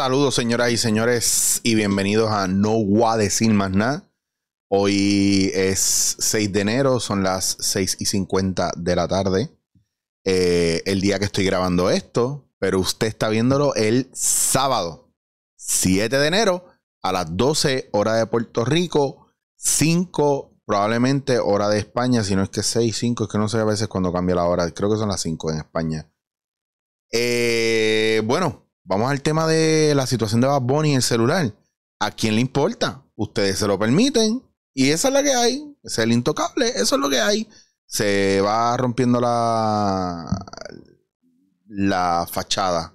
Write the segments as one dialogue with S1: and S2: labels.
S1: Saludos señoras y señores y bienvenidos a No Gua Sin decir más nada. Hoy es 6 de enero, son las 6 y 50 de la tarde. Eh, el día que estoy grabando esto, pero usted está viéndolo el sábado 7 de enero a las 12 hora de Puerto Rico, 5 probablemente hora de España, si no es que 6, 5, es que no sé a veces cuando cambia la hora, creo que son las 5 en España. Eh, bueno, vamos al tema de la situación de Bad Bunny y el celular. ¿A quién le importa? Ustedes se lo permiten. Y esa es la que hay. es el intocable. Eso es lo que hay. Se va rompiendo la, la fachada.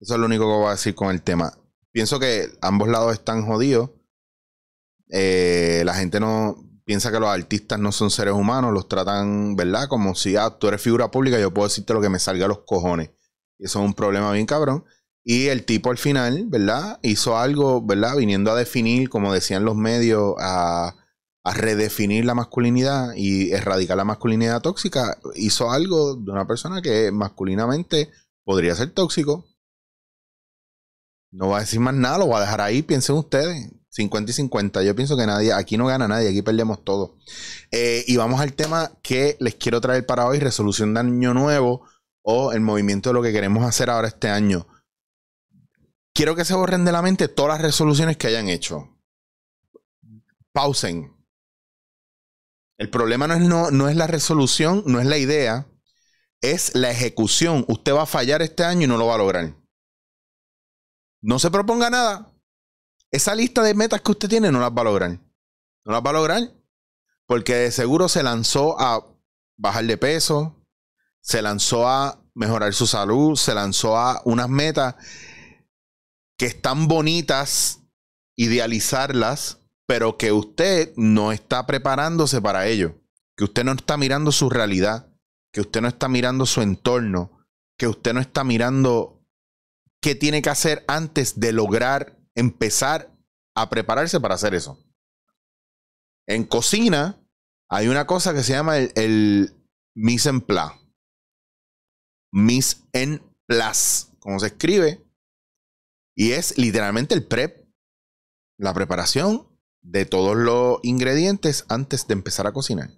S1: Eso es lo único que voy a decir con el tema. Pienso que ambos lados están jodidos. Eh, la gente no piensa que los artistas no son seres humanos, los tratan, ¿verdad? Como si, ah, tú eres figura pública, yo puedo decirte lo que me salga a los cojones. eso es un problema bien cabrón. Y el tipo al final, ¿verdad? Hizo algo, ¿verdad? Viniendo a definir, como decían los medios, a, redefinir la masculinidad y erradicar la masculinidad tóxica. Hizo algo de una persona que masculinamente podría ser tóxico. No va a decir más nada, lo va a dejar ahí, piensen ustedes. 50 y 50. Yo pienso que nadie, aquí no gana nadie, aquí perdemos todo. Eh, y vamos al tema que les quiero traer para hoy, resolución de año nuevo o el movimiento de lo que queremos hacer ahora este año. Quiero que se borren de la mente todas las resoluciones que hayan hecho. Pausen. El problema no es, no, es la resolución, no es la idea, es la ejecución. Usted va a fallar este año y no lo va a lograr. No se proponga nada. Esa lista de metas que usted tiene no las va a lograr. No las va a lograr porque de seguro se lanzó a bajar de peso, se lanzó a mejorar su salud, se lanzó a unas metas que están bonitas, idealizarlas, pero que usted no está preparándose para ello, que usted no está mirando su realidad, que usted no está mirando su entorno, que usted no está mirando qué tiene que hacer antes de lograr empezar a prepararse para hacer eso. En cocina hay una cosa que se llama el, el en place. Mise en place, como se escribe, y es literalmente el prep, la preparación de todos los ingredientes antes de empezar a cocinar.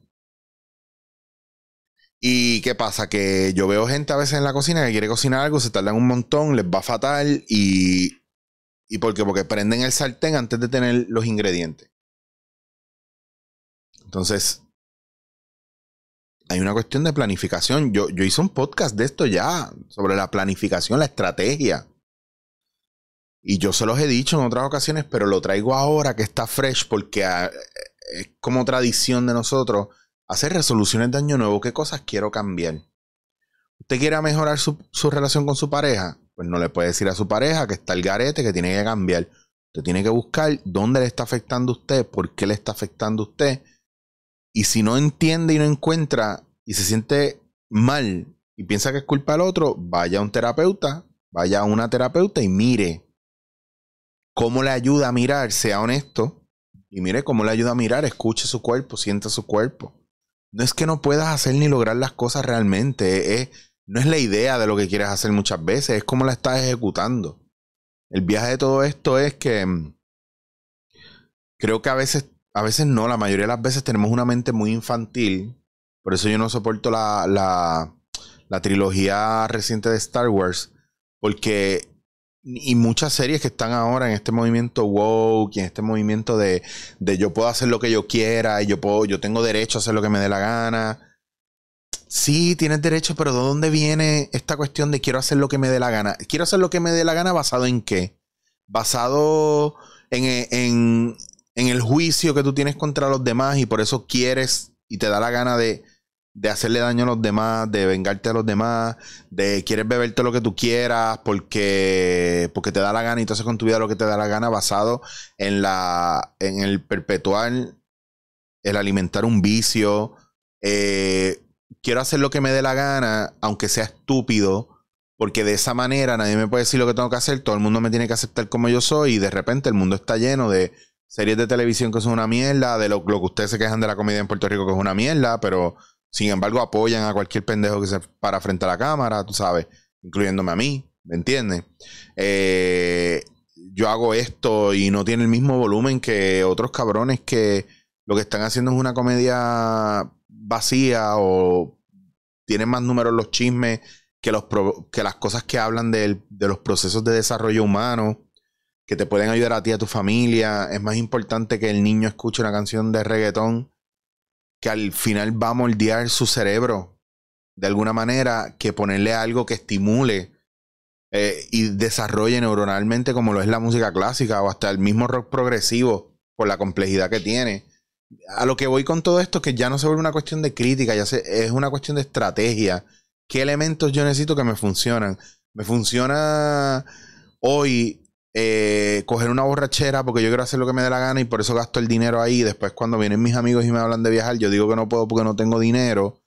S1: ¿Y qué pasa? Que yo veo gente a veces en la cocina que quiere cocinar algo, se tardan un montón, les va fatal y... ¿Y por qué? Porque prenden el sartén antes de tener los ingredientes. Entonces, hay una cuestión de planificación. Yo, yo hice un podcast de esto ya, sobre la planificación, la estrategia. Y yo se los he dicho en otras ocasiones, pero lo traigo ahora que está fresh porque ah, es como tradición de nosotros hacer resoluciones de año nuevo. ¿Qué cosas quiero cambiar? ¿Usted quiere mejorar su, su relación con su pareja? Pues no le puede decir a su pareja que está el garete, que tiene que cambiar. Usted tiene que buscar dónde le está afectando usted, por qué le está afectando usted. Y si no entiende y no encuentra y se siente mal y piensa que es culpa del otro, vaya a un terapeuta, vaya a una terapeuta y mire cómo le ayuda a mirar, sea honesto. Y mire cómo le ayuda a mirar, escuche su cuerpo, sienta su cuerpo. No es que no puedas hacer ni lograr las cosas realmente, no es la idea de lo que quieres hacer muchas veces, es cómo la estás ejecutando. El viaje de todo esto es que mm, creo que a veces, a veces no, la mayoría de las veces tenemos una mente muy infantil. Por eso yo no soporto la, la, la trilogía reciente de Star Wars, porque y muchas series que están ahora en este movimiento woke, en este movimiento de, de, yo puedo hacer lo que yo quiera, y yo puedo, yo tengo derecho a hacer lo que me dé la gana. Sí, tienes derecho, pero ¿de dónde viene esta cuestión de quiero hacer lo que me dé la gana? Quiero hacer lo que me dé la gana basado en qué? Basado en el juicio que tú tienes contra los demás y por eso quieres y te da la gana de de hacerle daño a los demás, de vengarte a los demás, de quieres beberte lo que tú quieras porque, porque te da la gana y tú haces con tu vida lo que te da la gana basado en, la, en el perpetuar, el alimentar un vicio. Eh, quiero hacer lo que me dé la gana, aunque sea estúpido, porque de esa manera nadie me puede decir lo que tengo que hacer, todo el mundo me tiene que aceptar como yo soy y de repente el mundo está lleno de series de televisión que son una mierda, de lo, lo que ustedes se quejan de la comida en Puerto Rico que es una mierda, pero sin embargo, apoyan a cualquier pendejo que se para frente a la cámara, tú sabes, incluyéndome a mí, ¿me entiendes? Eh, yo hago esto y no tiene el mismo volumen que otros cabrones que lo que están haciendo es una comedia vacía o tienen más números los chismes que, los que las cosas que hablan de, los procesos de desarrollo humano que te pueden ayudar a ti, a tu familia. Es más importante que el niño escuche una canción de reggaetón que al final va a moldear su cerebro de alguna manera que ponerle algo que estimule eh, y desarrolle neuronalmente como lo es la música clásica o hasta el mismo rock progresivo por la complejidad que tiene. A lo que voy con todo esto que ya no se vuelve una cuestión de crítica, ya se, es una cuestión de estrategia. ¿Qué elementos yo necesito que me funcionan? Me funciona hoy eh, coger una borrachera porque yo quiero hacer lo que me dé la gana y por eso gasto el dinero ahí. Después cuando vienen mis amigos y me hablan de viajar, yo digo que no puedo porque no tengo dinero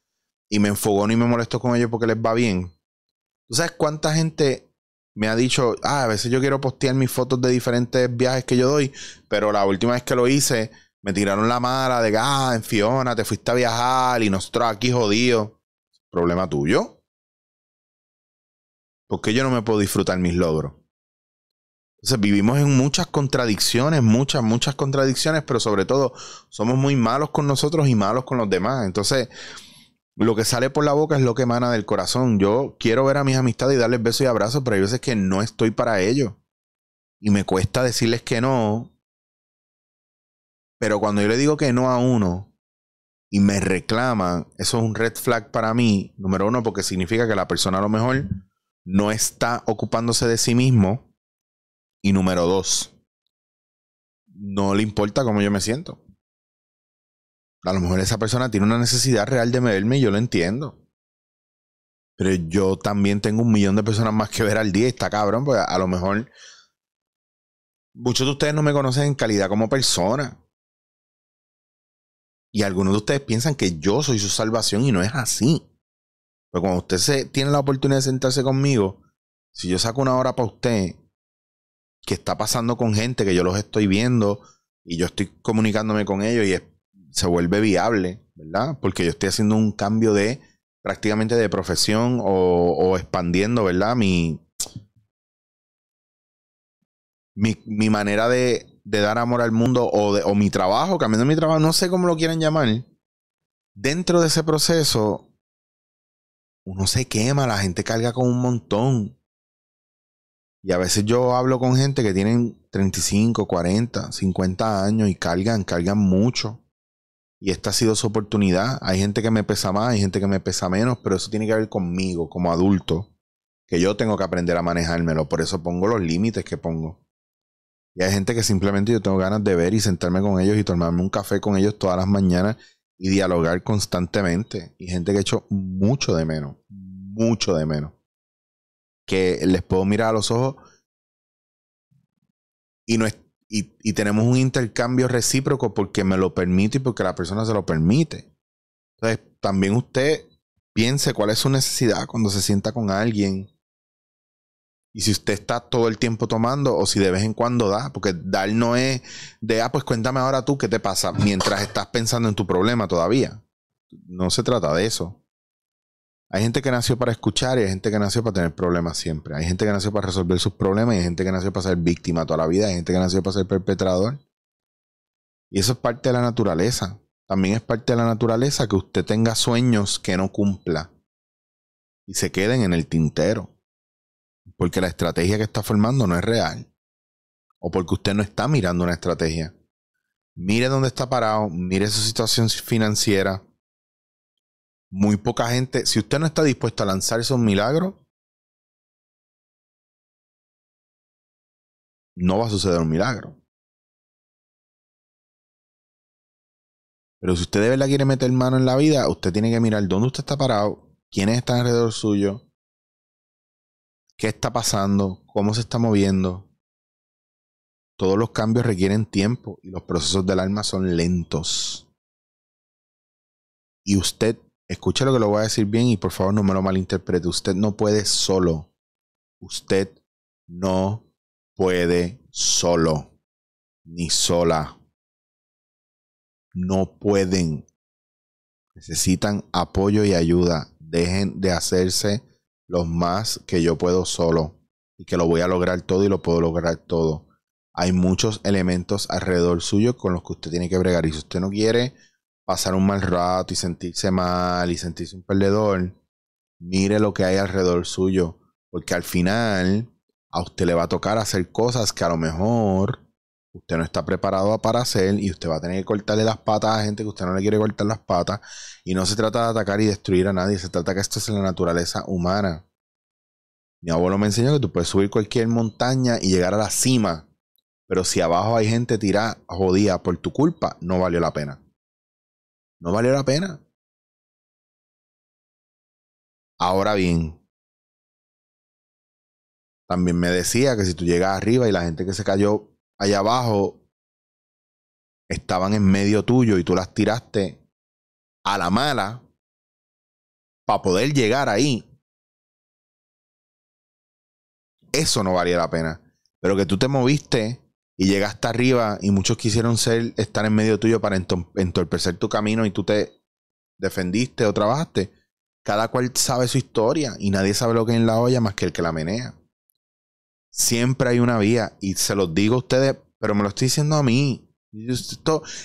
S1: y me enfogó ni me molesto con ellos porque les va bien. ¿Tú sabes cuánta gente me ha dicho, ah, a veces yo quiero postear mis fotos de diferentes viajes que yo doy, pero la última vez que lo hice me tiraron la mala de, ah, en Fiona, te fuiste a viajar y nosotros aquí jodidos. ¿Problema tuyo? Porque yo no me puedo disfrutar mis logros? Entonces vivimos en muchas contradicciones, muchas, muchas contradicciones, pero sobre todo somos muy malos con nosotros y malos con los demás. Entonces, lo que sale por la boca es lo que emana del corazón. Yo quiero ver a mis amistades y darles besos y abrazos, pero hay veces que no estoy para ello. Y me cuesta decirles que no. Pero cuando yo le digo que no a uno y me reclaman, eso es un red flag para mí, número uno, porque significa que la persona a lo mejor no está ocupándose de sí mismo y número dos, no le importa cómo yo me siento. A lo mejor esa persona tiene una necesidad real de verme y yo lo entiendo. Pero yo también tengo un millón de personas más que ver al día está cabrón, Porque a lo mejor muchos de ustedes no me conocen en calidad como persona. Y algunos de ustedes piensan que yo soy su salvación y no es así. Pero cuando usted se, tiene la oportunidad de sentarse conmigo, si yo saco una hora para usted que está pasando con gente que yo los estoy viendo y yo estoy comunicándome con ellos y se vuelve viable, ¿verdad? Porque yo estoy haciendo un cambio de prácticamente de profesión o, o expandiendo, ¿verdad? Mi, mi, manera de, dar amor al mundo o, o mi trabajo, cambiando mi trabajo, no sé cómo lo quieran llamar. Dentro de ese proceso, uno se quema, la gente carga con un montón. Y a veces yo hablo con gente que tienen 35, 40, 50 años y cargan, cargan mucho. Y esta ha sido su oportunidad. Hay gente que me pesa más, hay gente que me pesa menos, pero eso tiene que ver conmigo como adulto, que yo tengo que aprender a manejármelo. Por eso pongo los límites que pongo. Y hay gente que simplemente yo tengo ganas de ver y sentarme con ellos y tomarme un café con ellos todas las mañanas y dialogar constantemente. Y gente que he hecho mucho de menos, mucho de menos que les puedo mirar a los ojos y, no y, tenemos un intercambio recíproco porque me lo permite y porque la persona se lo permite. Entonces, también usted piense cuál es su necesidad cuando se sienta con alguien. Y si usted está todo el tiempo tomando o si de vez en cuando da, porque dar no es de, ah, pues cuéntame ahora tú qué te pasa mientras estás pensando en tu problema todavía. No se trata de eso. Hay gente que nació para escuchar y hay gente que nació para tener problemas siempre. Hay gente que nació para resolver sus problemas y hay gente que nació para ser víctima toda la vida. Hay gente que nació para ser perpetrador. Y eso es parte de la naturaleza. También es parte de la naturaleza que usted tenga sueños que no cumpla y se queden en el tintero. Porque la estrategia que está formando no es real. O porque usted no está mirando una estrategia. Mire dónde está parado, mire su situación financiera, muy poca gente. Si usted no está dispuesto a lanzar un milagro. no va a suceder un milagro. Pero si usted de verdad quiere meter mano en la vida, usted tiene que mirar dónde usted está parado, quiénes están alrededor suyo, qué está pasando, cómo se está moviendo. Todos los cambios requieren tiempo y los procesos del alma son lentos. Y usted escuche lo que lo voy a decir bien y por favor no me lo malinterprete. Usted no puede solo. Usted no puede solo ni sola. No pueden. Necesitan apoyo y ayuda. Dejen de hacerse los más que yo puedo solo y que lo voy a lograr todo y lo puedo lograr todo. Hay muchos elementos alrededor suyo con los que usted tiene que bregar. Y si usted no quiere pasar un mal rato y sentirse mal y sentirse un perdedor, mire lo que hay alrededor suyo. Porque al final a usted le va a tocar hacer cosas que a lo mejor usted no está preparado para hacer y usted va a tener que cortarle las patas a gente que usted no le quiere cortar las patas. Y no se trata de atacar y destruir a nadie, se trata que esto es la naturaleza humana. Mi abuelo me enseñó que tú puedes subir cualquier montaña y llegar a la cima, pero si abajo hay gente tirada, jodida por tu culpa, no valió la pena. No valió la pena. Ahora bien, también me decía que si tú llegas arriba y la gente que se cayó allá abajo estaban en medio tuyo y tú las tiraste a la mala para poder llegar ahí, eso no valía la pena. Pero que tú te moviste y llegaste arriba y muchos quisieron ser, estar en medio tuyo para entorpecer tu camino y tú te defendiste o trabajaste. Cada cual sabe su historia y nadie sabe lo que hay en la olla más que el que la menea. Siempre hay una vía y se los digo a ustedes, pero me lo estoy diciendo a mí.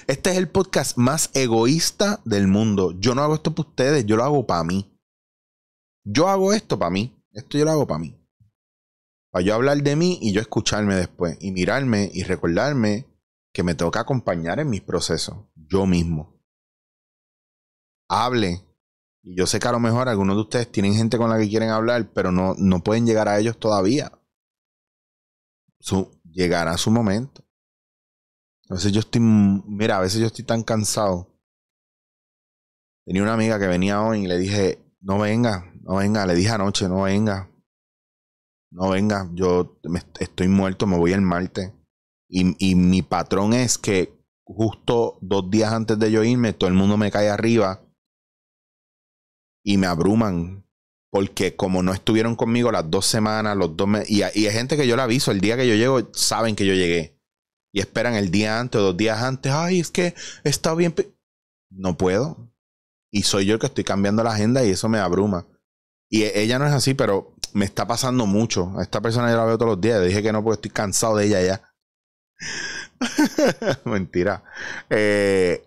S1: este es el podcast más egoísta del mundo. Yo no hago esto para ustedes, yo lo hago para mí. Yo hago esto para mí. Esto yo lo hago para mí. Para yo hablar de mí y yo escucharme después y mirarme y recordarme que me toca acompañar en mis procesos, yo mismo. Hable. Y yo sé que a lo mejor algunos de ustedes tienen gente con la que quieren hablar, pero no, no pueden llegar a ellos todavía. Su, llegará su momento. A veces yo estoy, mira, a veces yo estoy tan cansado. Tenía una amiga que venía hoy y le dije, no venga, no venga, le dije anoche, no venga no venga, yo estoy muerto, me voy el martes. Y, y, mi patrón es que justo dos días antes de yo irme, todo el mundo me cae arriba y me abruman. Porque como no estuvieron conmigo las dos semanas, los dos meses, y, hay gente que yo le aviso, el día que yo llego, saben que yo llegué. Y esperan el día antes o dos días antes, ay, es que está bien. No puedo. Y soy yo el que estoy cambiando la agenda y eso me abruma. Y e-, ella no es así, pero me está pasando mucho. A esta persona yo la veo todos los días. Le dije que no porque estoy cansado de ella ya. Mentira. Eh,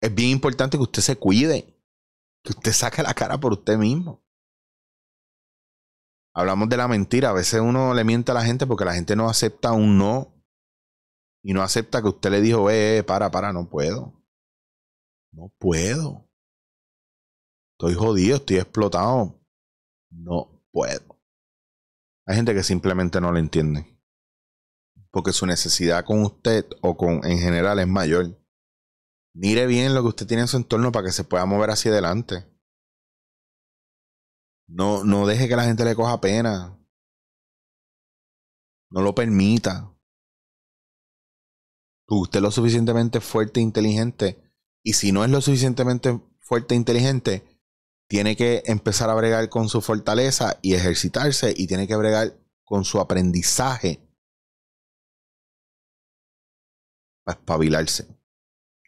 S1: es bien importante que usted se cuide. Que usted saque la cara por usted mismo. Hablamos de la mentira. A veces uno le miente a la gente porque la gente no acepta un no. Y no acepta que usted le dijo, eh, eh para, para, no puedo. No puedo. Estoy jodido, estoy explotado no puedo. Hay gente que simplemente no lo entiende. Porque su necesidad con usted o con en general es mayor. Mire bien lo que usted tiene en su entorno para que se pueda mover hacia adelante. No, no deje que la gente le coja pena. No lo permita. Usted es lo suficientemente fuerte e inteligente. Y si no es lo suficientemente fuerte e inteligente, tiene que empezar a bregar con su fortaleza y ejercitarse y tiene que bregar con su aprendizaje para espabilarse.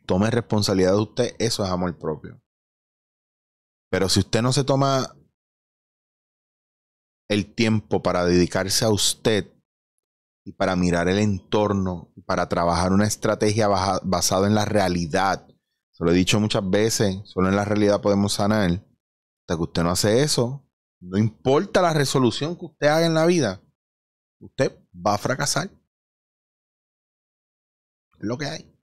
S1: Tome responsabilidad de usted, eso es amor propio. Pero si usted no se toma el tiempo para dedicarse a usted y para mirar el entorno, para trabajar una estrategia basada en la realidad, se lo he dicho muchas veces, solo en la realidad podemos sanar hasta que usted no hace eso, no importa la resolución que usted haga en la vida, usted va a fracasar. Es lo que hay.